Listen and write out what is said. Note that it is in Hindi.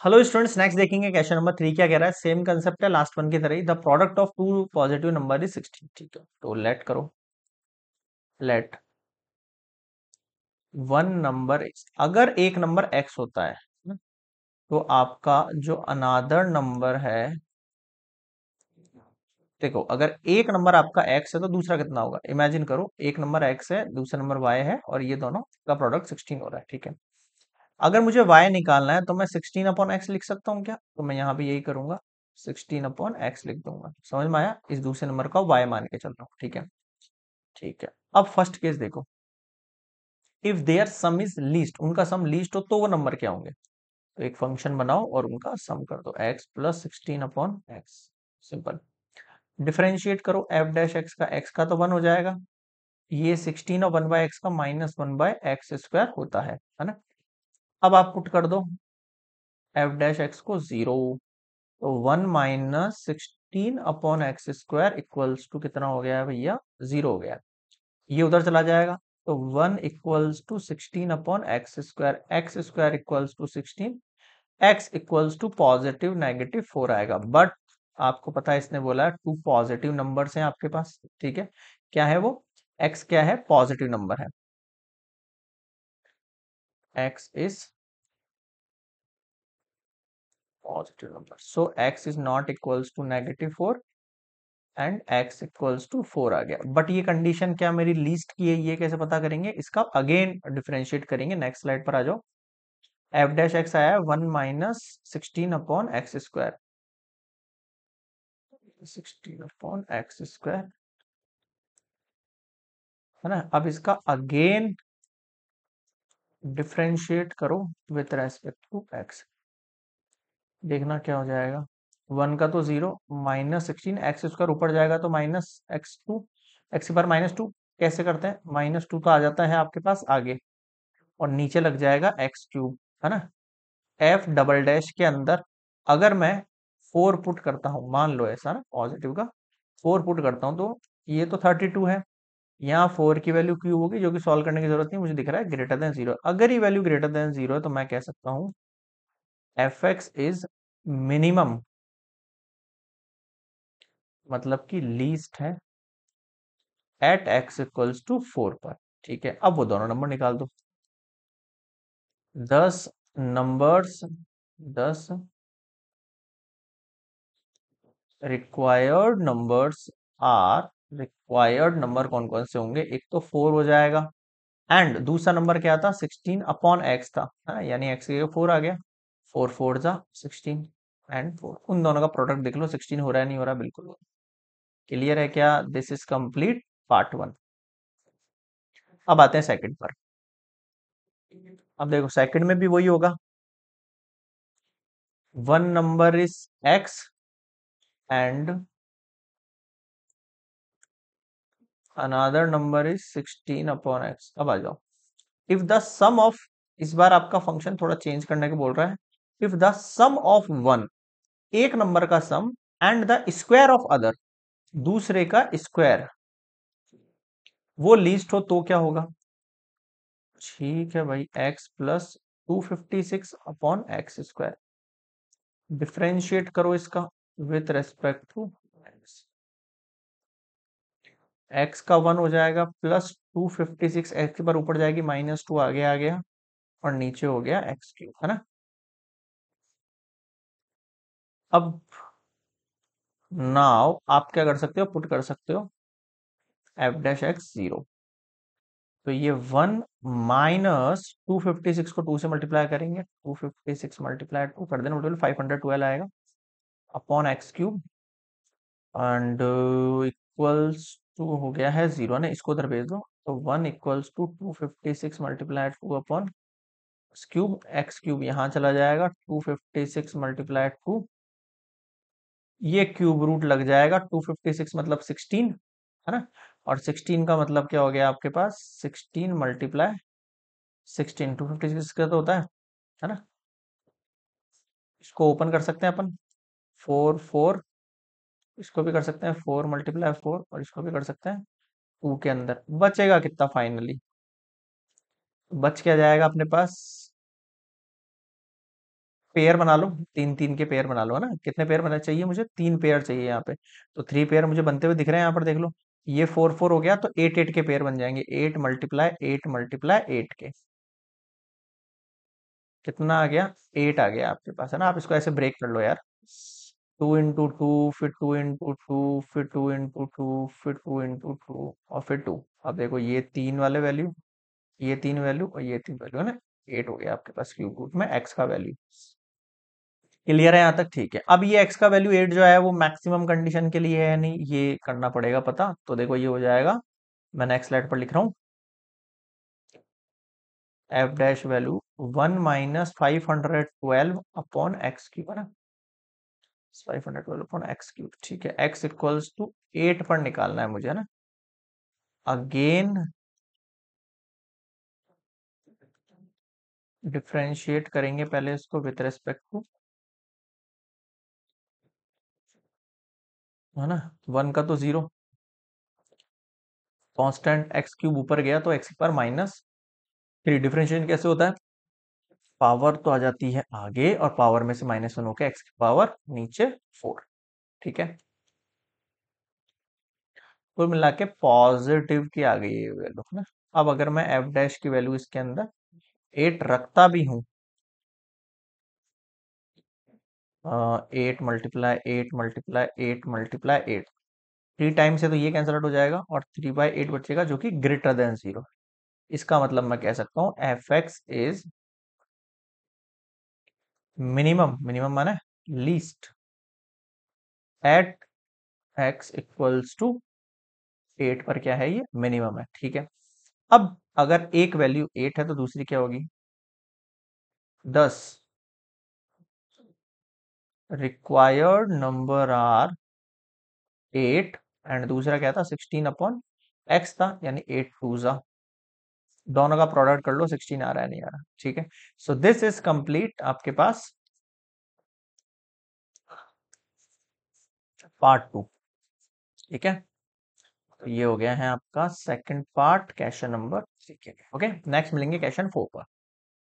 हेलो स्टूडेंट्स नेक्स्ट देखेंगे क्वेश्चन नंबर थ्री क्या कह रहा है सेम कंसेप्ट है लास्ट वन की तरह ही the product of two positive number is sixteen ठीक है तो लेट करो लेट वन नंबर अगर एक नंबर एक्स होता है हम्म, तो आपका जो अनादर नंबर है देखो अगर एक नंबर आपका एक्स है तो दूसरा कितना होगा इमेजिन करो एक नंबर एक्स है दूसरा नंबर वाई है और ये दोनों का प्रोडक्ट सिक्सटीन हो रहा है ठीक है अगर मुझे y निकालना है तो मैं सिक्सटीन अपॉन एक्स लिख सकता हूँ क्या तो मैं यहाँ पे यही करूंगा सिक्सटीन अपॉन एक्स लिख दूंगा समझ में आया इस दूसरे नंबर का y मान के चल रहा हूँ ठीक है ठीक है अब फर्स्ट केस देखो if there sum is least उनका सम लीस्ट हो तो वो नंबर क्या होंगे तो एक फंक्शन बनाओ और उनका सम कर दो x plus sixteen upon x simple differentiate करो एफ डैश एक्स का x का तो वन हो जाएगा ये सिक्सटीन और वन बाय एक्स का minus one by x square होता है है ना अब आप पुट कर दो एफ डैश एक्स को जीरो तो one minus sixteen upon x square equals to कितना हो गया है भैया जीरो हो गया ये उधर चला जाएगा तो one equals to sixteen upon x square x square equals to sixteen x equals to positive negative four आएगा बट आपको पता है इसने बोला है टू पॉजिटिव नंबर्स हैं आपके पास ठीक है क्या है वो एक्स क्या है पॉजिटिव नंबर है x is positive number so x is not equals to negative 4 and x equals to four आ गया बट ये कंडीशन क्या मेरी लीस्ट की है ये कैसे पता करेंगे इसका अगेन डिफ्रेंशिएट करेंगे नेक्स्ट स्लाइड पर आ जाओ एफ डैश एक्स आया one minus sixteen upon x square sixteen upon x square है ना अब इसका अगेन डिफ्रेंशिएट करो विथ रेस्पेक्ट टू एक्स देखना क्या हो जाएगा वन का तो zero minus sixteen x square ऊपर जाएगा तो माइनस एक्स टू एक्स बार माइनस टू कैसे करते हैं माइनस टू तो आ जाता है आपके पास आगे और नीचे लग जाएगा एक्स क्यूब है ना एफ डबल डैश के अंदर अगर मैं फोर पुट करता हूँ मान लो ऐसा ना पॉजिटिव का फोर पुट करता हूँ तो ये तो थर्टी टू है यहाँ फोर की वैल्यू क्यू होगी जो कि सॉल्व करने की जरूरत नहीं मुझे दिख रहा है ग्रेटर देन जीरो अगर ये वैल्यू ग्रेटर देन जीरो है तो मैं कह सकता हूं एफ एक्स इज मिनिमम मतलब कि लीस्ट है at x equals to four पर ठीक है अब वो दोनों नंबर निकाल दो thus numbers thus required numbers are required number कौन कौन से होंगे एक तो फोर हो जाएगा एंड दूसरा नंबर क्या था सिक्सटीन अपॉन एक्स था है हाँ, ना यानी एक्स के फोर आ गया फोर फोर था सिक्सटीन एंड फोर उन दोनों का प्रोडक्ट देख लो सिक्सटीन हो रहा है नहीं हो रहा बिल्कुल क्लियर है क्या this is complete part one अब आते हैं सेकंड पर अब देखो सेकंड में भी वही होगा one number is x and another number is sixteen upon x अब आ जाओ इफ द सम ऑफ इस बार आपका फंक्शन थोड़ा चेंज करने के बोल रहा है if the sum of one एक नंबर का sum and the square of other दूसरे का स्क्वायर वो लीस्ट हो तो क्या होगा ठीक है भाई x plus two fifty six upon x square differentiate करो इसका विथ रेस्पेक्ट टू एक्स का वन हो जाएगा plus two fifty six x के बार ऊपर जाएगी माइनस टू आगे आ गया और नीचे हो गया एक्स क्यूब है ना अब नाउ आप क्या कर सकते हो पुट कर सकते हो एफ डैश एक्स जीरो तो ये one minus two fifty six को टू से मल्टीप्लाई करेंगे two fifty six multiply two कर देना फाइव हंड्रेड ट्वेल्व आएगा upon x cube and equals to तो हो गया है जीरो ने इसको उधर भेज दो तो one equals to two fifty six multiply two upon cube x cube यहाँ चला जाएगा two fifty six multiply two ये क्यूब रूट लग जाएगा टू फिफ्टी सिक्स मतलब सिक्सटीन है ना और सिक्सटीन का मतलब क्या हो गया आपके पास sixteen multiply sixteen two fifty six का तो होता है है ना इसको ओपन कर सकते हैं अपन फोर फोर इसको भी कर सकते हैं फोर मल्टीप्लाई फोर और इसको भी कर सकते हैं टू के अंदर बचेगा कितना फाइनली बच क्या जाएगा अपने पास पेयर बना लो तीन तीन के पेयर बना लो है ना कितने पेयर बना चाहिए मुझे तीन पेयर चाहिए यहाँ पे तो थ्री पेयर मुझे बनते हुए दिख रहे हैं यहाँ पर देख लो ये फोर फोर हो गया तो एट एट के पेयर बन जाएंगे eight multiply eight multiply eight के कितना आ गया एट आ गया आपके पास है ना आप इसको ऐसे ब्रेक कर लो यार टू इंटू टू फिर टू इंटू टू फिर टू इंटू टू फिर टू इंटू टू और फिर टू अब देखो ये तीन वाले वैल्यू ये तीन वैल्यू और ये तीन वैल्यू है ना एट हो गया आपके पास क्यूब रूट में एक्स का वैल्यू क्लियर है यहाँ तक ठीक है अब ये एक्स का वैल्यू एट जो है वो मैक्सिमम कंडीशन के लिए है नहीं ये करना पड़ेगा पता तो देखो ये हो जाएगा मैं नेक्स्ट स्लाइड पर लिख रहा हूं F dash value one minus five hundred twelve upon x cube है ना five hundred twelve upon x cube ठीक है एक्स इक्वल्स टू एट पर निकालना है मुझे ना अगेन डिफ्रेंशिएट करेंगे पहले इसको विथ रेस्पेक्ट टू है ना वन का तो जीरो कांस्टेंट एक्स क्यूब ऊपर गया तो एक्स पर माइनस थ्री डिफ्रेंशिएशन कैसे होता है पावर तो आ जाती है आगे और पावर में से माइनस वन होकर एक्स की पावर नीचे फोर ठीक है कुल मिला के पॉजिटिव की आ गई है वैल्यू ना अब अगर मैं एफ डैश की वैल्यू इसके अंदर एट रखता भी हूं eight multiply eight multiply eight multiply eight three time से तो ये कैंसिल आउट हो जाएगा और थ्री बाय एट बचेगा जो कि ग्रेटर देन जीरो इसका मतलब मैं कह सकता हूँ F x is minimum minimum माने least at x equals to eight पर क्या है ये मिनिमम है ठीक है अब अगर एक वैल्यू एट है तो दूसरी क्या होगी thus required number are eight and दूसरा क्या था सिक्सटीन अपॉन एक्स था यानी एट टू जा दोनों का प्रोडक्ट कर लो सिक्सटीन आ रहा है नहीं आ रहा ठीक है सो दिस इज कंप्लीट आपके पास पार्ट टू ठीक है तो ये हो गया है आपका सेकंड पार्ट क्वेश्चन नंबर ठीक है ओके नेक्स्ट मिलेंगे क्वेश्चन फोर पर